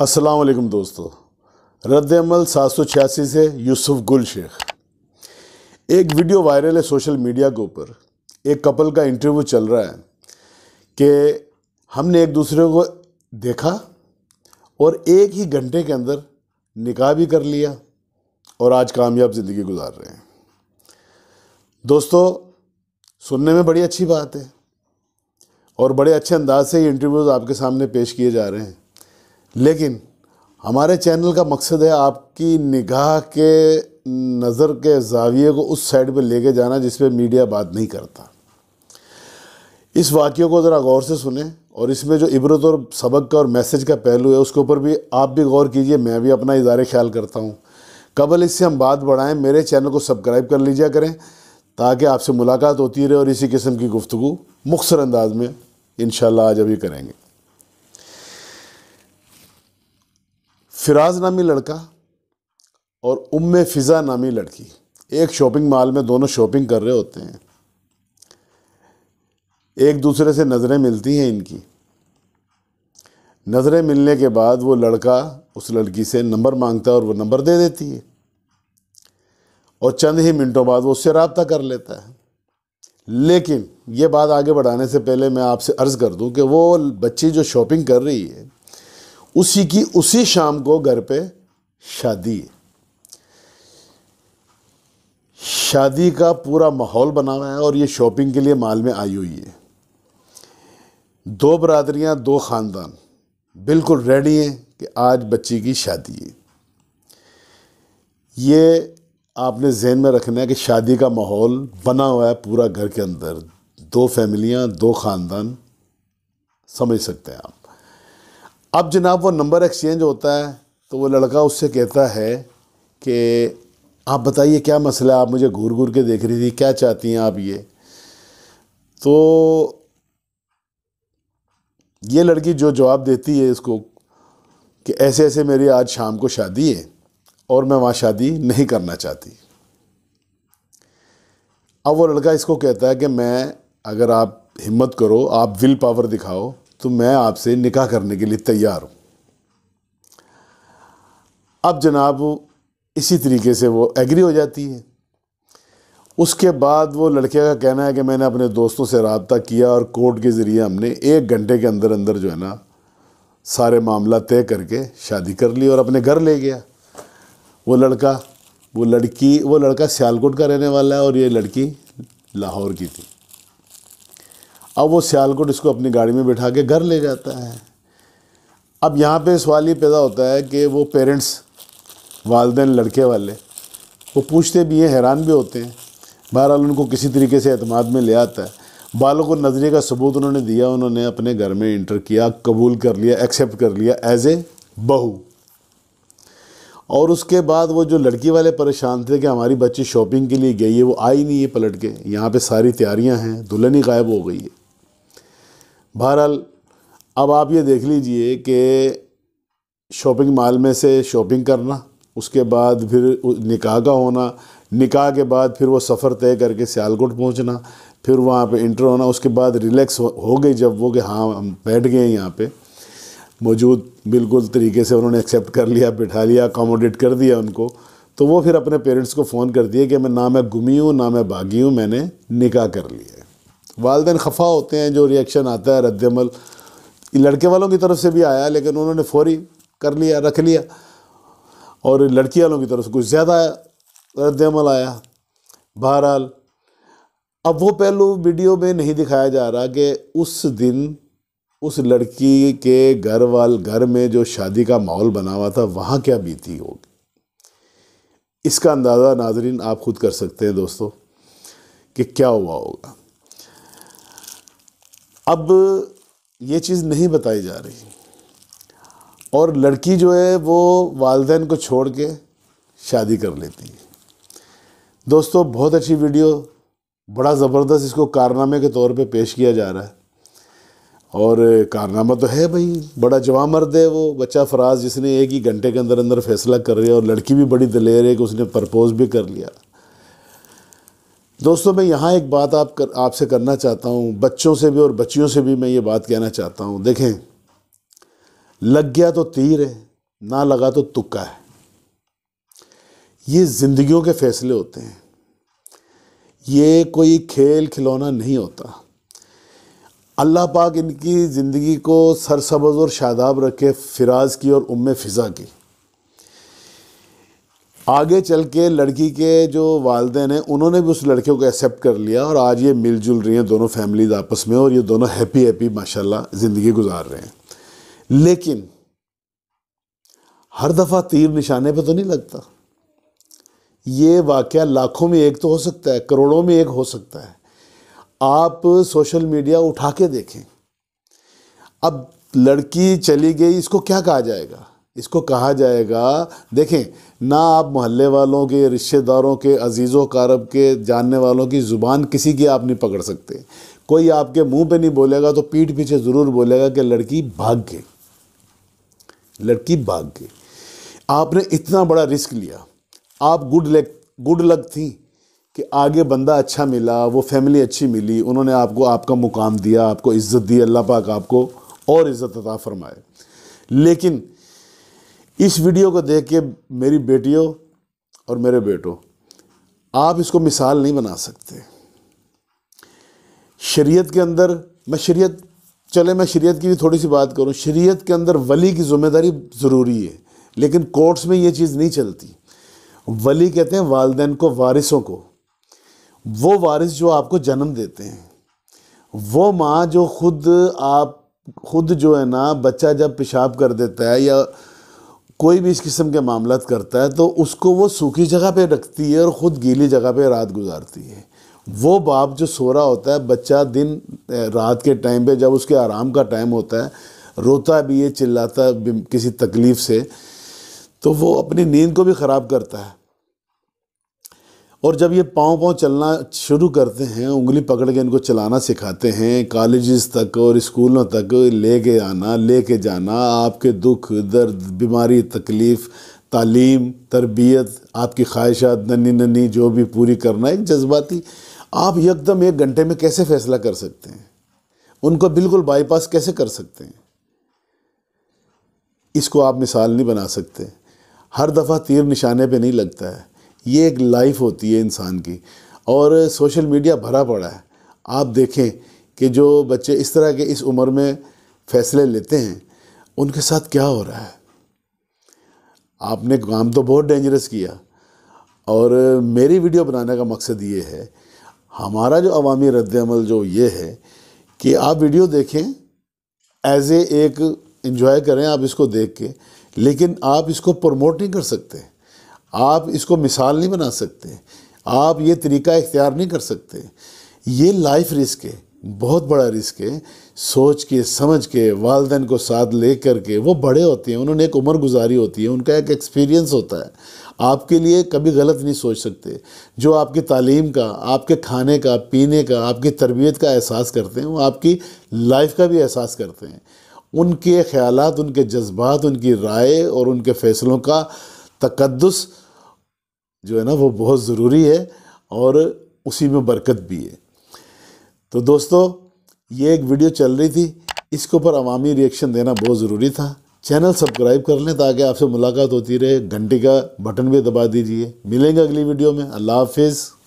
वालेकुम दोस्तों रद्दमल सात सौ छियासी से यूसुफ गुल शेख एक वीडियो वायरल है सोशल मीडिया के ऊपर एक कपल का इंटरव्यू चल रहा है कि हमने एक दूसरे को देखा और एक ही घंटे के अंदर निकाह भी कर लिया और आज कामयाब ज़िंदगी गुजार रहे हैं दोस्तों सुनने में बड़ी अच्छी बात है और बड़े अच्छे अंदाज से ये इंटरव्यूज़ आपके सामने पेश किए जा रहे हैं लेकिन हमारे चैनल का मकसद है आपकी निगाह के नज़र के जाविये को उस साइड पे लेके जाना जिस पे मीडिया बात नहीं करता इस वाक्य को ज़रा गौर से सुने और इसमें जो इबरत और सबक का और मैसेज का पहलू है उसके ऊपर भी आप भी गौर कीजिए मैं भी अपना इजारे ख्याल करता हूँ कबल इससे हम बात बढ़ाएं मेरे चैनल को सब्सक्राइब कर लीजिए करें ताकि आपसे मुलाकात होती रहे और इसी किस्म की गुफ्तु मुखसर अंदाज में इन आज अभी करेंगे फिराज नामी लड़का और उम फ़िज़ा नामी लड़की एक शॉपिंग मॉल में दोनों शॉपिंग कर रहे होते हैं एक दूसरे से नज़रें मिलती हैं इनकी नज़रें मिलने के बाद वो लड़का उस लड़की से नंबर मांगता है और वो नंबर दे देती है और चंद ही मिनटों बाद वो उससे रबता कर लेता है लेकिन ये बात आगे बढ़ाने से पहले मैं आपसे अर्ज़ कर दूं कि वो बच्ची जो शॉपिंग कर रही है उसी की उसी शाम को घर पे शादी है शादी का पूरा माहौल बना हुआ है और ये शॉपिंग के लिए माल में आई हुई है दो बरदरियाँ दो ख़ानदान बिल्कुल रेडी हैं कि आज बच्ची की शादी है ये आपने जहन में रखना है कि शादी का माहौल बना हुआ है पूरा घर के अंदर दो फैमिलियाँ दो ख़ानदान समझ सकते हैं आप अब जनाब वो नंबर एक्सचेंज होता है तो वो लड़का उससे कहता है कि आप बताइए क्या मसला आप मुझे घूर घूर के देख रही थी क्या चाहती हैं आप ये तो ये लड़की जो जवाब देती है इसको कि ऐसे ऐसे मेरी आज शाम को शादी है और मैं वहाँ शादी नहीं करना चाहती अब वो लड़का इसको कहता है कि मैं अगर आप हिम्मत करो आप विल पावर दिखाओ तो मैं आपसे निकाह करने के लिए तैयार हूँ अब जनाब इसी तरीके से वो एग्री हो जाती है उसके बाद वो लड़के का कहना है कि मैंने अपने दोस्तों से रबता किया और कोर्ट के ज़रिए हमने एक घंटे के अंदर अंदर जो है ना सारे मामला तय करके शादी कर ली और अपने घर ले गया वो लड़का वो लड़की वो लड़का सियालकोट का रहने वाला है और ये लड़की लाहौर की थी अब वो सियालकोट इसको अपनी गाड़ी में बैठा के घर ले जाता है अब यहाँ पे सवाल ये पैदा होता है कि वो पेरेंट्स वालदे लड़के वाले वो पूछते भी हैं हैरान भी होते हैं बहरहाल उनको किसी तरीके से अतमाद में ले आता है बालों को नज़रिए का सबूत उन्होंने दिया उन्होंने अपने घर में इंटर किया कबूल कर लिया एक्सेप्ट कर लिया एज ए बहू और उसके बाद वो जो लड़की वाले परेशान थे कि हमारी बच्ची शॉपिंग के लिए गई है वो आई नहीं है पलट के यहाँ पे सारी तैयारियाँ हैं दुल्हन ही गायब हो गई है बहरहाल अब आप ये देख लीजिए कि शॉपिंग मॉल में से शॉपिंग करना उसके बाद फिर निकाह का होना निकाह के बाद फिर वो सफ़र तय करके सियालकोट पहुंचना फिर वहाँ पे इंटर होना उसके बाद रिलैक्स हो गई जब वो कि हाँ हम बैठ गए यहाँ पे मौजूद बिल्कुल तरीके से उन्होंने एक्सेप्ट कर लिया बिठा लिया अकोमोडेट कर दिया उनको तो वो फिर अपने पेरेंट्स को फ़ोन कर दिए कि मैं ना मैं घुमी हूँ ना मैं भागी हूँ मैंने निकाह कर लिया वालदे खफा होते हैं जो रिएक्शन आता है रद्दमल लड़के वालों की तरफ से भी आया लेकिन उन्होंने फौरी कर लिया रख लिया और लड़की वालों की तरफ से कुछ ज़्यादा रद्दमल आया बहरहाल अब वो पहलू वीडियो में नहीं दिखाया जा रहा कि उस दिन उस लड़की के घर वाल घर में जो शादी का माहौल बना हुआ था वहाँ क्या बीती होगी इसका अंदाज़ा नाजरीन आप खुद कर सकते हैं दोस्तों कि क्या हुआ होगा अब ये चीज़ नहीं बताई जा रही और लड़की जो है वो वालदेन को छोड़ के शादी कर लेती है दोस्तों बहुत अच्छी वीडियो बड़ा ज़बरदस्त इसको कारनामे के तौर पे पेश किया जा रहा है और कारनामा तो है भाई बड़ा जवाब मर्द है वो बच्चा फराज जिसने एक ही घंटे के अंदर अंदर फैसला कर लिया और लड़की भी बड़ी दलेर है कि उसने प्रपोज़ भी कर लिया दोस्तों मैं यहाँ एक बात आप कर आपसे करना चाहता हूँ बच्चों से भी और बच्चियों से भी मैं ये बात कहना चाहता हूँ देखें लग गया तो तीर है ना लगा तो तुक्का है ये जिंदगियों के फैसले होते हैं ये कोई खेल खिलौना नहीं होता अल्लाह पाक इनकी ज़िंदगी को सरसब्ज़ और शादाब रखे फिराज की और उम फ़िज़ा की आगे चल के लड़की के जो वालदे हैं उन्होंने भी उस लड़के को एक्सेप्ट कर लिया और आज ये मिलजुल रही हैं दोनों फैमिलीज आपस में और ये दोनों हैप्पी हैप्पी माशाल्लाह ज़िंदगी गुजार रहे हैं लेकिन हर दफ़ा तीर निशाने पे तो नहीं लगता ये वाक़ लाखों में एक तो हो सकता है करोड़ों में एक हो सकता है आप सोशल मीडिया उठा के देखें अब लड़की चली गई इसको क्या कहा जाएगा इसको कहा जाएगा देखें ना आप मोहल्ले वालों के रिश्तेदारों के अजीज़ों कारब के जानने वालों की ज़ुबान किसी की आप नहीं पकड़ सकते कोई आपके मुंह पे नहीं बोलेगा तो पीठ पीछे ज़रूर बोलेगा कि लड़की भाग गई लड़की भाग गई आपने इतना बड़ा रिस्क लिया आप गुड लक गुड लक थी कि आगे बंदा अच्छा मिला वो फैमिली अच्छी मिली उन्होंने आपको आपका मुकाम दिया आपको इज़्ज़त दी अल्लाह पाक आपको और इज़्ज़त अता फरमाए लेकिन इस वीडियो को देख के मेरी बेटियों और मेरे बेटों आप इसको मिसाल नहीं बना सकते शरीयत के अंदर मैं शरीयत चले मैं शरीयत की भी थोड़ी सी बात करूं शरीयत के अंदर वली की जिम्मेदारी ज़रूरी है लेकिन कोर्ट्स में ये चीज़ नहीं चलती वली कहते हैं वालदेन को वारिसों को वो वारिस जो आपको जन्म देते हैं वो माँ जो खुद आप खुद जो है ना बच्चा जब पेशाब कर देता है या कोई भी इस किस्म के मामला करता है तो उसको वो सूखी जगह पे रखती है और ख़ुद गीली जगह पे रात गुजारती है वो बाप जो सो रहा होता है बच्चा दिन रात के टाइम पे जब उसके आराम का टाइम होता है रोता भी है चिल्लाता किसी तकलीफ़ से तो वो अपनी नींद को भी ख़राब करता है और जब ये पाँव पाँव चलना शुरू करते हैं उंगली पकड़ के इनको चलाना सिखाते हैं कॉलेजेस तक और स्कूलों तक ले के आना ले के जाना आपके दुख दर्द बीमारी तकलीफ़ तालीम तरबियत आपकी ख्वाहिशात नन्नी नन्नी जो भी पूरी करना एक जज्बाती आप यकदम एक घंटे में कैसे फ़ैसला कर सकते हैं उनको बिल्कुल बाईपास कैसे कर सकते हैं इसको आप मिसाल नहीं बना सकते हर दफ़ा तीर निशाने पे नहीं लगता है ये एक लाइफ होती है इंसान की और सोशल मीडिया भरा पड़ा है आप देखें कि जो बच्चे इस तरह के इस उम्र में फैसले लेते हैं उनके साथ क्या हो रहा है आपने काम तो बहुत डेंजरस किया और मेरी वीडियो बनाने का मकसद ये है हमारा जो अवामी रद्दमल जो ये है कि आप वीडियो देखें एज ए एक इन्जॉय करें आप इसको देख के लेकिन आप इसको प्रमोट नहीं कर सकते आप इसको मिसाल नहीं बना सकते आप ये तरीका इख्तियार नहीं कर सकते ये लाइफ रिस्क है बहुत बड़ा रिस्क है सोच के समझ के वालदेन को साथ ले करके वो बड़े होते हैं उन्होंने एक उम्र गुजारी होती है उनका एक एक्सपीरियंस होता है आपके लिए कभी गलत नहीं सोच सकते जो आपकी तालीम का आपके खाने का पीने का आपकी तरबियत का एहसास करते हैं वो आपकी लाइफ का भी एहसास करते हैं उनके ख्याल उनके जज्बात उनकी राय और उनके फ़ैसलों का तकदस जो है ना वो बहुत ज़रूरी है और उसी में बरकत भी है तो दोस्तों ये एक वीडियो चल रही थी इसके ऊपर अवामी रिएक्शन देना बहुत ज़रूरी था चैनल सब्सक्राइब कर लें ताकि आपसे मुलाकात होती रहे घंटी का बटन भी दबा दीजिए मिलेंगे अगली वीडियो में अल्लाह हाफिज़